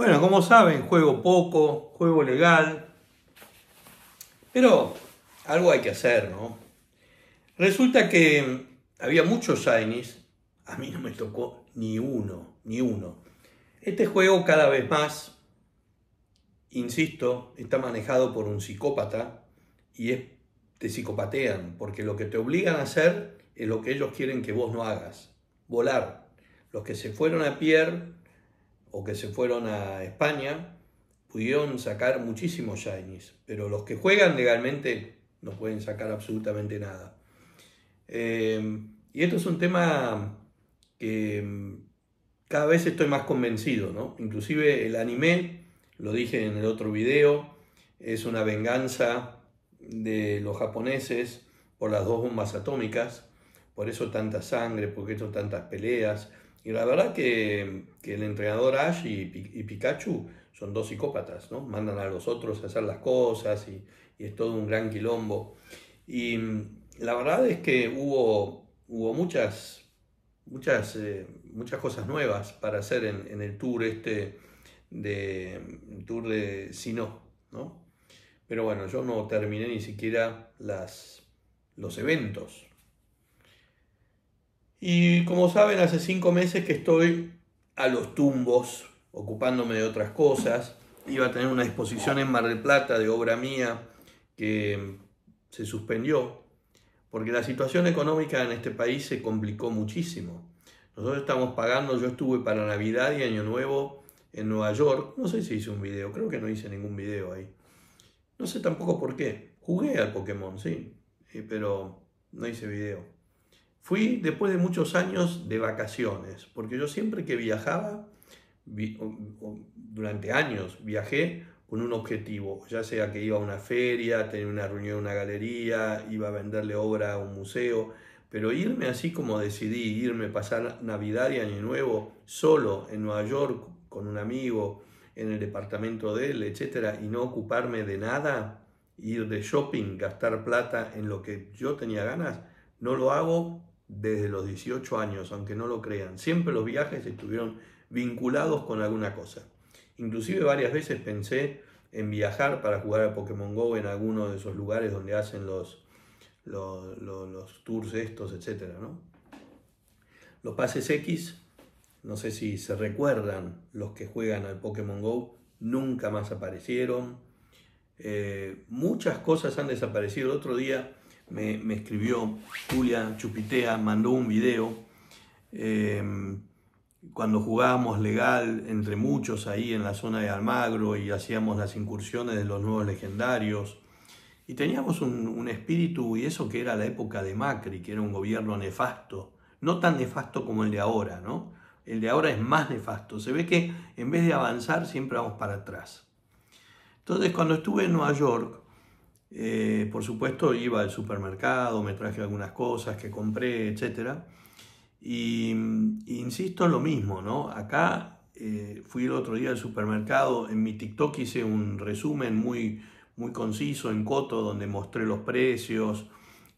Bueno, como saben, juego poco, juego legal, pero algo hay que hacer, ¿no? Resulta que había muchos Shinies, a mí no me tocó ni uno, ni uno. Este juego cada vez más, insisto, está manejado por un psicópata y te psicopatean, porque lo que te obligan a hacer es lo que ellos quieren que vos no hagas, volar. Los que se fueron a Pierre o que se fueron a España, pudieron sacar muchísimos shinies, pero los que juegan legalmente no pueden sacar absolutamente nada. Em, y esto es un tema que em, cada vez estoy más convencido, ¿no? Inclusive el anime, lo dije en el otro video, es una venganza de los japoneses por las dos bombas atómicas, por eso tanta sangre, por eso tantas peleas, y la verdad que, el entrenador Ash y, Pikachu son dos psicópatas, ¿no? Mandan a los otros a hacer las cosas y, es todo un gran quilombo. Y la verdad es que hubo, hubo muchas, muchas, eh, muchas cosas nuevas para hacer en, el tour este de tour de Sino, ¿no? Pero bueno, yo no terminé ni siquiera las, los eventos. Y como saben, hace cinco meses que estoy a los tumbos, ocupándome de otras cosas. Iba a tener una exposición en Mar del Plata de obra mía que se suspendió porque la situación económica en este país se complicó muchísimo. Nosotros estamos pagando, yo estuve para Navidad y Año Nuevo en Nueva York, no sé si hice un video, creo que no hice ningún video ahí. No sé tampoco por qué. Jugué al Pokémon, sí, eh, pero no hice video. Fui después de muchos años de vacaciones, porque yo siempre que viajaba, durante años viajé con un objetivo, ya sea que iba a una feria, tenía una reunión en una galería, iba a venderle obra a un museo, pero irme así como decidí, irme a pasar Navidad y Año Nuevo solo en Nueva York con un amigo, en el departamento de él, etcétera, y no ocuparme de nada, ir de shopping, gastar plata en lo que yo tenía ganas, no lo hago desde los 18 años, aunque no lo crean, siempre los viajes estuvieron vinculados con alguna cosa. Inclusive varias veces pensé en viajar para jugar a Pokémon Go en alguno de esos lugares donde hacen los, los, tours estos, etc. Los pases X, no sé si se recuerdan los que juegan al Pokémon Go, nunca más aparecieron. Eh, muchas cosas han desaparecido. El otro día me, escribió Julia Chupitea, mandó un video eh, cuando jugábamos legal entre muchos ahí en la zona de Almagro y hacíamos las incursiones de los nuevos legendarios. Y teníamos un, un espíritu, y eso que era la época de Macri, que era un gobierno nefasto, no tan nefasto como el de ahora, ¿no? El de ahora es más nefasto. Se ve que en vez de avanzar siempre vamos para atrás. Entonces cuando estuve en Nueva York, eh, por supuesto, iba al supermercado, me traje algunas cosas que compré, etc. Y, mm, insisto en lo mismo, ¿no? Acá eh, fui el otro día al supermercado, en mi TikTok hice un resumen muy, muy conciso en Coto, donde mostré los precios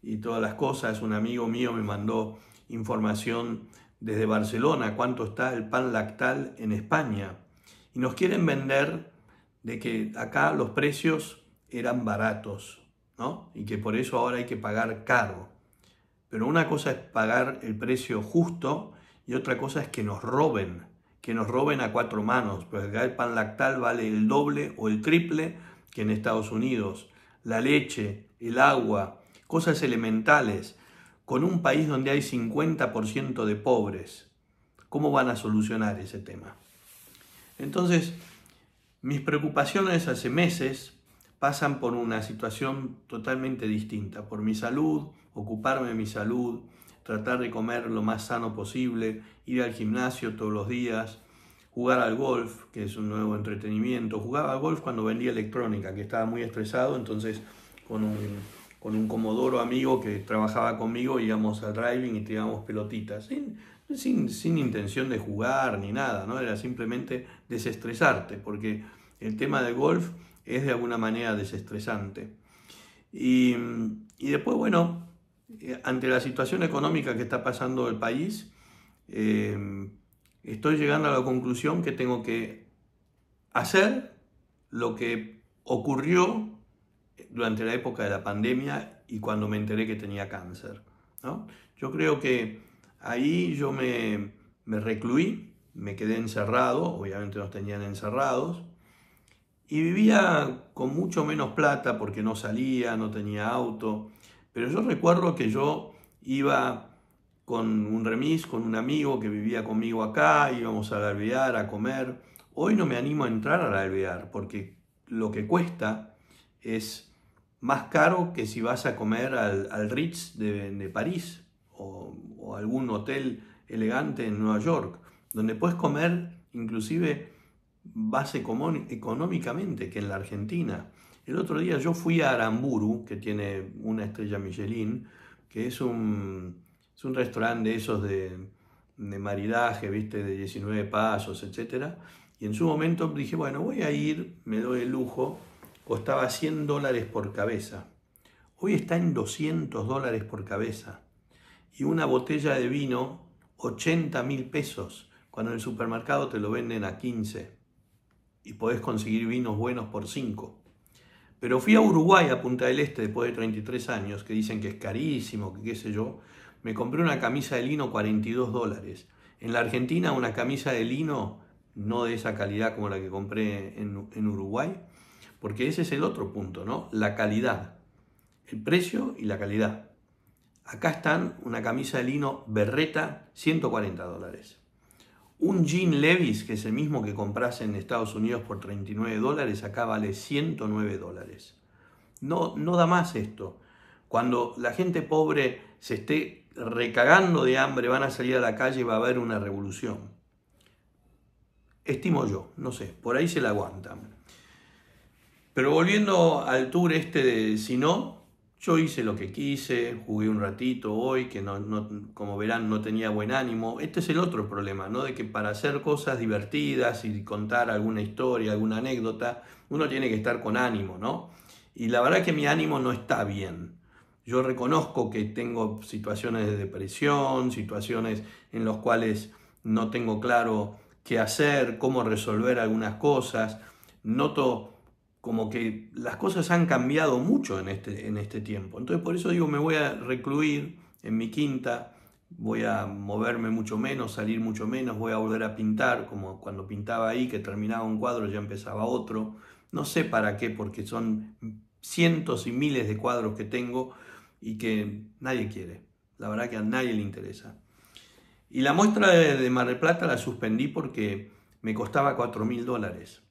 y todas las cosas. Un amigo mío me mandó información desde Barcelona, cuánto está el pan lactal en España. Y nos quieren vender de que acá los precios eran baratos, ¿no? Y que por eso ahora hay que pagar caro. Pero una cosa es pagar el precio justo y otra cosa es que nos roben, que nos roben a cuatro manos, porque el pan lactal vale el doble o el triple que en Estados Unidos. La leche, el agua, cosas elementales, con un país donde hay 50% de pobres. ¿Cómo van a solucionar ese tema? Entonces, mis preocupaciones hace meses pasan por una situación totalmente distinta, por mi salud, ocuparme de mi salud, tratar de comer lo más sano posible, ir al gimnasio todos los días, jugar al golf, que es un nuevo entretenimiento. Jugaba al golf cuando vendía electrónica, que estaba muy estresado, entonces con un, comodoro amigo que trabajaba conmigo íbamos al driving y tirábamos pelotitas, sin, sin, sin intención de jugar ni nada, ¿no? era simplemente desestresarte, porque el tema del golf es de alguna manera desestresante. Y, después, bueno, eh, ante la situación económica que está pasando el país, eh, estoy llegando a la conclusión que tengo que hacer lo que ocurrió durante la época de la pandemia y cuando me enteré que tenía cáncer. Yo creo que ahí yo me, me recluí, me quedé encerrado, obviamente nos tenían encerrados, y vivía con mucho menos plata porque no salía, no tenía auto. Pero yo recuerdo que yo iba con un remis, con un amigo que vivía conmigo acá, íbamos la alvear a comer. Hoy no me animo a entrar a la alvear porque lo que cuesta es más caro que si vas a comer al, al Ritz de, París o, o, algún hotel elegante en Nueva York, donde puedes comer inclusive base económicamente que en la Argentina. El otro día yo fui a Aramburu, que tiene una estrella Michelin, que es un, es un restaurante de esos de, de maridaje, viste, de 19 pasos, etc. Y en su momento dije, bueno, voy a ir, me doy el lujo, costaba 100 dólares por cabeza. Hoy está en 200 dólares por cabeza. Y una botella de vino, 80 mil pesos, cuando en el supermercado te lo venden a 15 y podés conseguir vinos buenos por 5. Pero fui a Uruguay, a Punta del Este, después de 33 años, que dicen que es carísimo, que qué sé yo. Me compré una camisa de lino 42 dólares. En la Argentina una camisa de lino no de esa calidad como la que compré en, en Uruguay, porque ese es el otro punto, ¿no? La calidad. El precio y la calidad. Acá están una camisa de lino berreta, 140 dólares. Un jean Levis, que es el mismo que compras en Estados Unidos por 39 dólares, acá vale 109 dólares. No, no da más esto. Cuando la gente pobre se esté recagando de hambre, van a salir a la calle y va a haber una revolución. Estimo yo, no sé, por ahí se la aguantan. Pero volviendo al tour este de Sinó, yo hice lo que quise, jugué un ratito hoy, que no, como verán no tenía buen ánimo. Este es el otro problema, ¿no? De que para hacer cosas divertidas y contar alguna historia, alguna anécdota, uno tiene que estar con ánimo, ¿no? Y la verdad que mi ánimo no está bien. Yo reconozco que tengo situaciones de depresión, situaciones en las cuales no tengo claro qué hacer, cómo resolver algunas cosas. Noto como que las cosas han cambiado mucho en este, en este tiempo. Entonces por eso digo, me voy a recluir en mi quinta, voy a moverme mucho menos, salir mucho menos, voy a volver a pintar, como cuando pintaba ahí, que terminaba un cuadro, ya empezaba otro. No sé para qué, porque son cientos y miles de cuadros que tengo y que nadie quiere. La verdad que a nadie le interesa. Y la muestra de, Mar del Plata la suspendí porque me costaba 4.000 mil dólares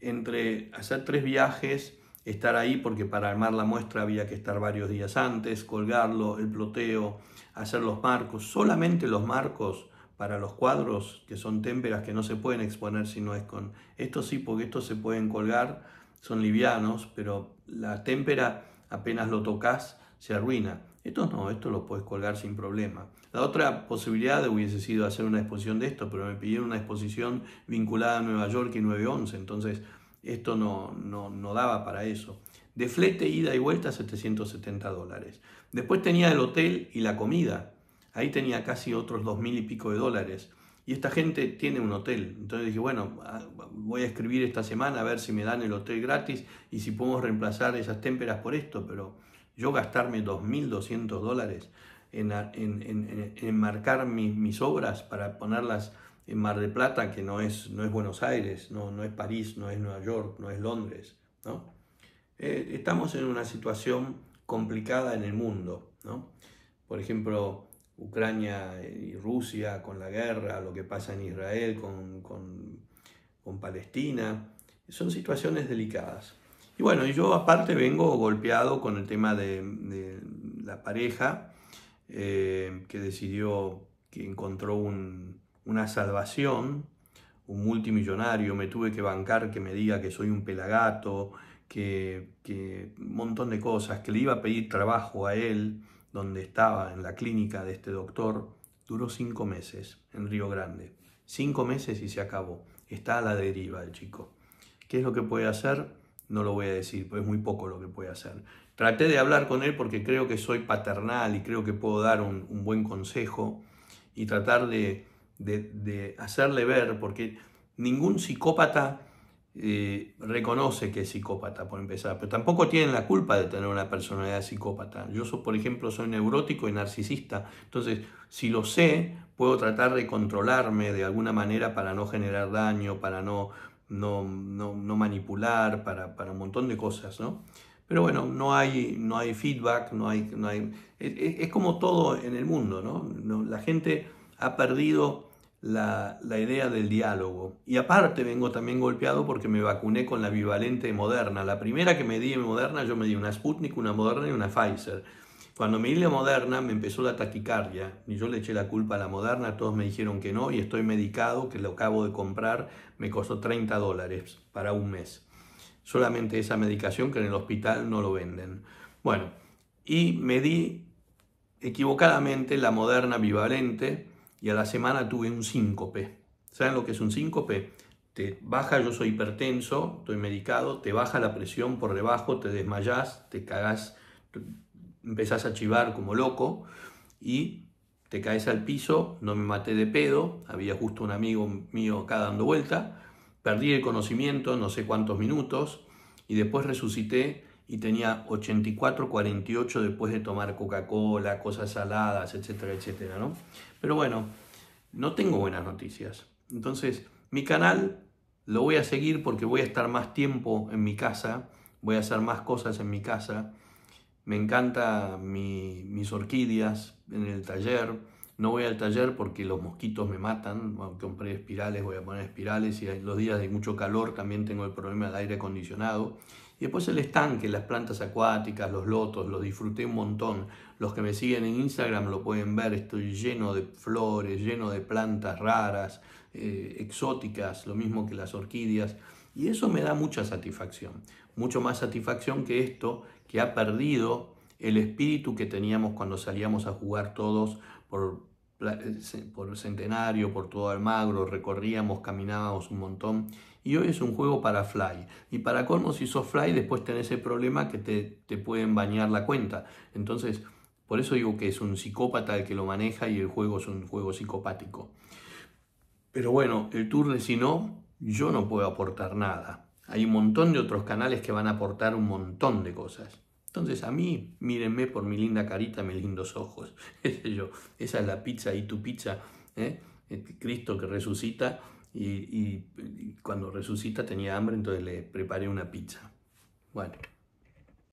entre hacer tres viajes, estar ahí, porque para armar la muestra había que estar varios días antes, colgarlo, el ploteo, hacer los marcos, solamente los marcos para los cuadros, que son témperas que no se pueden exponer si no es con... esto sí, porque estos se pueden colgar, son livianos, pero la témpera apenas lo tocas se arruina. Esto no, esto lo puedes colgar sin problema. La otra posibilidad hubiese sido hacer una exposición de esto, pero me pidieron una exposición vinculada a Nueva York y 911, entonces esto no, no, daba para eso. De flete, ida y vuelta, 770 dólares. Después tenía el hotel y la comida. Ahí tenía casi otros dos mil y pico de dólares. Y esta gente tiene un hotel. Entonces dije, bueno, ah, voy a escribir esta semana a ver si me dan el hotel gratis y si podemos reemplazar esas témperas por esto, pero yo gastarme 2.200 dólares en, marcar mis obras para ponerlas en Mar de Plata, que no es, no es Buenos Aires, no, no es París, no es Nueva York, no es Londres. Eh, estamos en una situación complicada en el mundo. Por ejemplo, Ucrania y Rusia con la guerra, lo que pasa en Israel con, con Palestina, son situaciones delicadas. Y bueno, yo aparte vengo golpeado con el tema de, la pareja eh, que decidió, que encontró una salvación, un multimillonario, me tuve que bancar que me diga que soy un pelagato, que, que un montón de cosas, que le iba a pedir trabajo a él, donde estaba, en la clínica de este doctor, duró cinco meses en Río Grande. Cinco meses y se acabó. Está a la deriva el chico. ¿Qué es lo que puede hacer? no lo voy a decir, pues es muy poco lo que puede hacer. Traté de hablar con él porque creo que soy paternal y creo que puedo dar un, buen consejo y tratar de, hacerle ver, porque ningún psicópata eh, reconoce que es psicópata, por empezar, pero tampoco tienen la culpa de tener una personalidad psicópata. Yo, soy, por ejemplo, soy neurótico y narcisista, entonces, si lo sé, puedo tratar de controlarme de alguna manera para no generar daño, para no no, no, manipular, para, para, un montón de cosas, ¿no? Pero bueno, no hay, no hay feedback, no hay... No hay es, como todo en el mundo, ¿no? La gente ha perdido la, la, idea del diálogo. Y aparte vengo también golpeado porque me vacuné con la bivalente moderna. La primera que me di en moderna, yo me di una Sputnik, una moderna y una Pfizer cuando me di la moderna me empezó la taquicardia y yo le eché la culpa a la moderna, todos me dijeron que no y estoy medicado, que lo acabo de comprar, me costó 30 dólares para un mes. Solamente esa medicación que en el hospital no lo venden. Bueno, y me di equivocadamente la moderna bivalente y a la semana tuve un síncope. ¿Saben lo que es un síncope? Te baja, yo soy hipertenso, estoy medicado, te baja la presión por debajo, te desmayas, te cagás empezás a chivar como loco y te caes al piso, no me maté de pedo, había justo un amigo mío acá dando vuelta, perdí el conocimiento no sé cuántos minutos y después resucité y tenía 84, 48 después de tomar Coca-Cola, cosas saladas, etcétera, etcétera, ¿no? Pero bueno, no tengo buenas noticias. Entonces, mi canal lo voy a seguir porque voy a estar más tiempo en mi casa, voy a hacer más cosas en mi casa me encantan mis orquídeas en el taller. No voy al taller porque los mosquitos me matan. Aunque compré espirales, voy a poner espirales. Y los días de mucho calor también tengo el problema del aire acondicionado. Y después el estanque, las plantas acuáticas, los lotos, los disfruté un montón. Los que me siguen en Instagram lo pueden ver, estoy lleno de flores, lleno de plantas raras, eh, exóticas, lo mismo que las orquídeas. Y eso me da mucha satisfacción, mucho más satisfacción que esto que ha perdido el espíritu que teníamos cuando salíamos a jugar todos por, eh, por el centenario, por todo Almagro, recorríamos, caminábamos un montón. Y hoy es un juego para fly. Y para colmo, si sos fly, después tenés el problema que te, pueden bañar la cuenta. Entonces, por eso digo que es un psicópata el que lo maneja y el juego es un juego psicopático. Pero bueno, el Tour de no yo no puedo aportar nada. Hay un montón de otros canales que van a aportar un montón de cosas. Entonces a mí, mírenme por mi linda carita, mis lindos ojos. yo, esa es la pizza y tu pizza. ¿eh? Este Cristo que resucita y cuando resucita tenía hambre, entonces le preparé una pizza. Bueno.